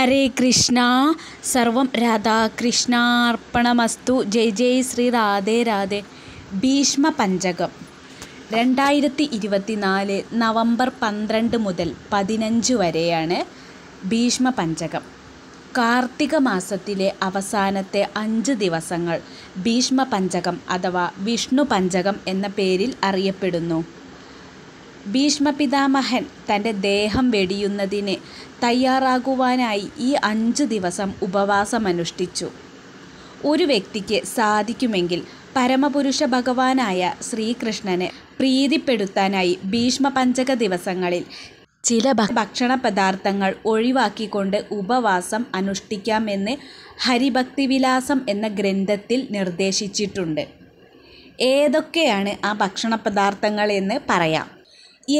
ഹരേ കൃഷ്ണ സർവം രാധാകൃഷ്ണാർപ്പണമസ്തു ജയ് ജയ് ശ്രീ രാധേ രാധേ ഭീഷ്മ പഞ്ചകം രണ്ടായിരത്തി ഇരുപത്തിനാല് നവംബർ പന്ത്രണ്ട് മുതൽ പതിനഞ്ച് വരെയാണ് ഭീഷ്മ പഞ്ചകം കാർത്തിക മാസത്തിലെ അവസാനത്തെ അഞ്ച് ദിവസങ്ങൾ ഭീഷ്മ പഞ്ചകം അഥവാ വിഷ്ണു പഞ്ചകം എന്ന പേരിൽ അറിയപ്പെടുന്നു ഭീഷ്മപിതാമഹൻ തൻ്റെ ദേഹം വെടിയുന്നതിന് തയ്യാറാകുവാനായി ഈ അഞ്ച് ദിവസം ഉപവാസമനുഷ്ഠിച്ചു ഒരു വ്യക്തിക്ക് സാധിക്കുമെങ്കിൽ പരമപുരുഷ ഭഗവാനായ ശ്രീകൃഷ്ണനെ പ്രീതിപ്പെടുത്താനായി ഭീഷ്മ പഞ്ചക ദിവസങ്ങളിൽ ചില ഭക്ഷണ പദാർത്ഥങ്ങൾ ഒഴിവാക്കിക്കൊണ്ട് ഉപവാസം അനുഷ്ഠിക്കാമെന്ന് ഹരിഭക്തിവിലാസം എന്ന ഗ്രന്ഥത്തിൽ നിർദ്ദേശിച്ചിട്ടുണ്ട് ഏതൊക്കെയാണ് ആ ഭക്ഷണ പദാർത്ഥങ്ങളെന്ന് എന്ന് പറയാം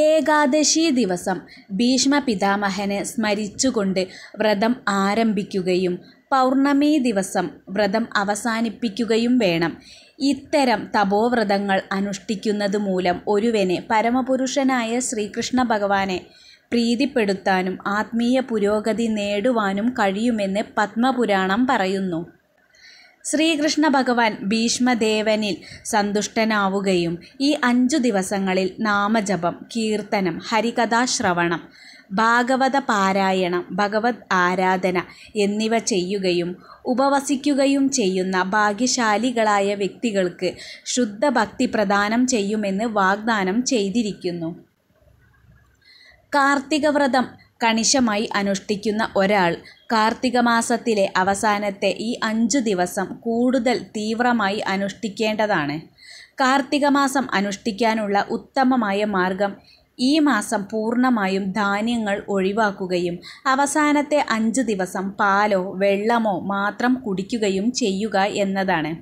ഏകാദശി ദിവസം ഭീഷ്മ പിതാമഹനെ സ്മരിച്ചുകൊണ്ട് വ്രതം ആരംഭിക്കുകയും പൗർണമി ദിവസം വ്രതം അവസാനിപ്പിക്കുകയും വേണം ഇത്തരം തപോവ്രതങ്ങൾ അനുഷ്ഠിക്കുന്നത് മൂലം ഒരുവനെ പരമപുരുഷനായ ശ്രീകൃഷ്ണ ഭഗവാനെ പ്രീതിപ്പെടുത്താനും ആത്മീയ പുരോഗതി നേടുവാനും കഴിയുമെന്ന് പത്മപുരാണം പറയുന്നു ശ്രീകൃഷ്ണ ഭഗവാൻ ഭീഷ്മദേവനിൽ സന്തുഷ്ടനാവുകയും ഈ അഞ്ചു ദിവസങ്ങളിൽ നാമജപം കീർത്തനം ഹരികഥാശ്രവണം ഭാഗവത പാരായണം ഭഗവത് ആരാധന എന്നിവ ചെയ്യുകയും ഉപവസിക്കുകയും ചെയ്യുന്ന ഭാഗ്യശാലികളായ വ്യക്തികൾക്ക് ശുദ്ധ ഭക്തി പ്രദാനം ചെയ്യുമെന്ന് വാഗ്ദാനം ചെയ്തിരിക്കുന്നു കാർത്തികവ്രതം കണിശമായി അനുഷ്ഠിക്കുന്ന ഒരാൾ മാസത്തിലെ അവസാനത്തെ ഈ അഞ്ചു ദിവസം കൂടുതൽ തീവ്രമായി അനുഷ്ഠിക്കേണ്ടതാണ് മാസം അനുഷ്ഠിക്കാനുള്ള ഉത്തമമായ മാർഗം ഈ മാസം പൂർണ്ണമായും ധാന്യങ്ങൾ ഒഴിവാക്കുകയും അവസാനത്തെ അഞ്ച് ദിവസം പാലോ വെള്ളമോ മാത്രം കുടിക്കുകയും ചെയ്യുക എന്നതാണ്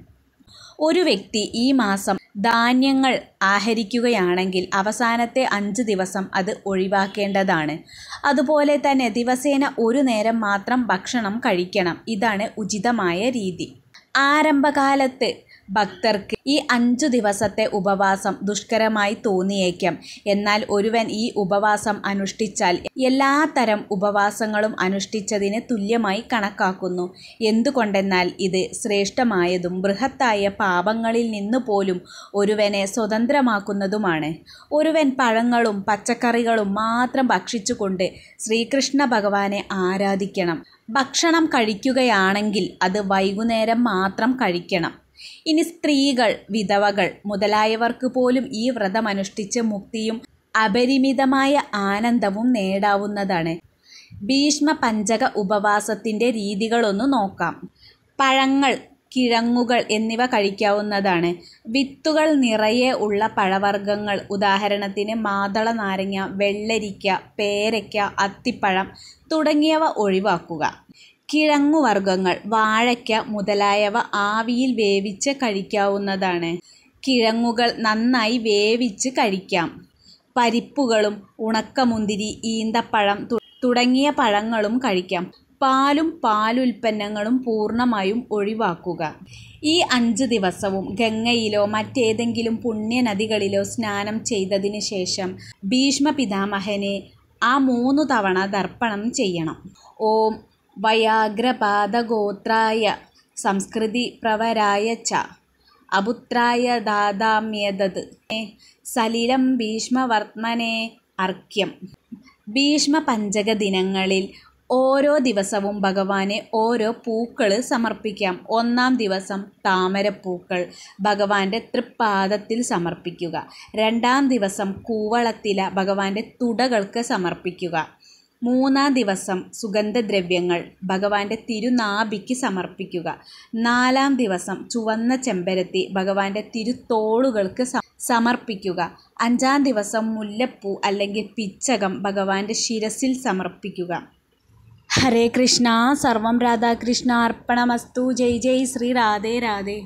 ഒരു വ്യക്തി ഈ മാസം ധാന്യങ്ങൾ ആഹരിക്കുകയാണെങ്കിൽ അവസാനത്തെ അഞ്ച് ദിവസം അത് ഒഴിവാക്കേണ്ടതാണ് അതുപോലെ തന്നെ ദിവസേന ഒരു നേരം മാത്രം ഭക്ഷണം കഴിക്കണം ഇതാണ് ഉചിതമായ രീതി ആരംഭകാലത്ത് ഭക്തർക്ക് ഈ അഞ്ചു ദിവസത്തെ ഉപവാസം ദുഷ്കരമായി തോന്നിയേക്കാം എന്നാൽ ഒരുവൻ ഈ ഉപവാസം അനുഷ്ഠിച്ചാൽ എല്ലാ തരം ഉപവാസങ്ങളും അനുഷ്ഠിച്ചതിന് തുല്യമായി കണക്കാക്കുന്നു എന്തുകൊണ്ടെന്നാൽ ഇത് ശ്രേഷ്ഠമായതും ബൃഹത്തായ പാപങ്ങളിൽ നിന്ന് പോലും ഒരുവനെ സ്വതന്ത്രമാക്കുന്നതുമാണ് ഒരുവൻ പഴങ്ങളും പച്ചക്കറികളും മാത്രം ഭക്ഷിച്ചുകൊണ്ട് ശ്രീകൃഷ്ണ ഭഗവാനെ ആരാധിക്കണം ഭക്ഷണം കഴിക്കുകയാണെങ്കിൽ അത് വൈകുന്നേരം മാത്രം കഴിക്കണം ഇനി സ്ത്രീകൾ വിധവകൾ മുതലായവർക്ക് പോലും ഈ വ്രതം അനുഷ്ഠിച്ച് മുക്തിയും അപരിമിതമായ ആനന്ദവും നേടാവുന്നതാണ് ഭീഷ്മ പഞ്ചക ഉപവാസത്തിൻ്റെ രീതികളൊന്ന് നോക്കാം പഴങ്ങൾ കിഴങ്ങുകൾ എന്നിവ കഴിക്കാവുന്നതാണ് വിത്തുകൾ നിറയെ ഉള്ള പഴവർഗ്ഗങ്ങൾ ഉദാഹരണത്തിന് മാതള നാരങ്ങ വെള്ളരിക്ക പേരയ്ക്ക അത്തിപ്പഴം തുടങ്ങിയവ ഒഴിവാക്കുക കിഴങ്ങുവർഗ്ഗങ്ങൾ വാഴയ്ക്ക മുതലായവ ആവിയിൽ വേവിച്ച് കഴിക്കാവുന്നതാണ് കിഴങ്ങുകൾ നന്നായി വേവിച്ച് കഴിക്കാം പരിപ്പുകളും ഉണക്കമുന്തിരി ഈന്തപ്പഴം തുടങ്ങിയ പഴങ്ങളും കഴിക്കാം പാലും പാലുൽപ്പന്നങ്ങളും പൂർണ്ണമായും ഒഴിവാക്കുക ഈ അഞ്ച് ദിവസവും ഗംഗയിലോ മറ്റേതെങ്കിലും പുണ്യനദികളിലോ സ്നാനം ചെയ്തതിന് ശേഷം ഭീഷ്മ പിതാമഹനെ ആ മൂന്ന് തവണ ദർപ്പണം ചെയ്യണം ഓം വയാഗ്രപാദഗോത്രായ സംസ്കൃതി പ്രവരായ ച അപുത്രായ ദാതാമ്യതത് സലിലം ഭീഷ്മവർത്മനെ അർക്യം ഭീഷ്മപഞ്ചക ദിനങ്ങളിൽ ഓരോ ദിവസവും ഭഗവാനെ ഓരോ പൂക്കൾ സമർപ്പിക്കാം ഒന്നാം ദിവസം താമരപ്പൂക്കൾ ഭഗവാന്റെ തൃപ്പാദത്തിൽ സമർപ്പിക്കുക രണ്ടാം ദിവസം കൂവളത്തില ഭഗവാന്റെ തുടകൾക്ക് സമർപ്പിക്കുക മൂന്നാം ദിവസം സുഗന്ധദ്രവ്യങ്ങൾ ഭഗവാന്റെ തിരുനാഭിക്ക് സമർപ്പിക്കുക നാലാം ദിവസം ചുവന്ന ചെമ്പരത്തി ഭഗവാന്റെ തിരുത്തോളുകൾക്ക് സമർപ്പിക്കുക അഞ്ചാം ദിവസം മുല്ലപ്പൂ അല്ലെങ്കിൽ പിച്ചകം ഭഗവാന്റെ ശിരസിൽ സമർപ്പിക്കുക ഹരേ കൃഷ്ണ സർവം രാധാകൃഷ്ണ അർപ്പണമസ്തു ജയ് ജയ് ശ്രീ രാധേ രാധേ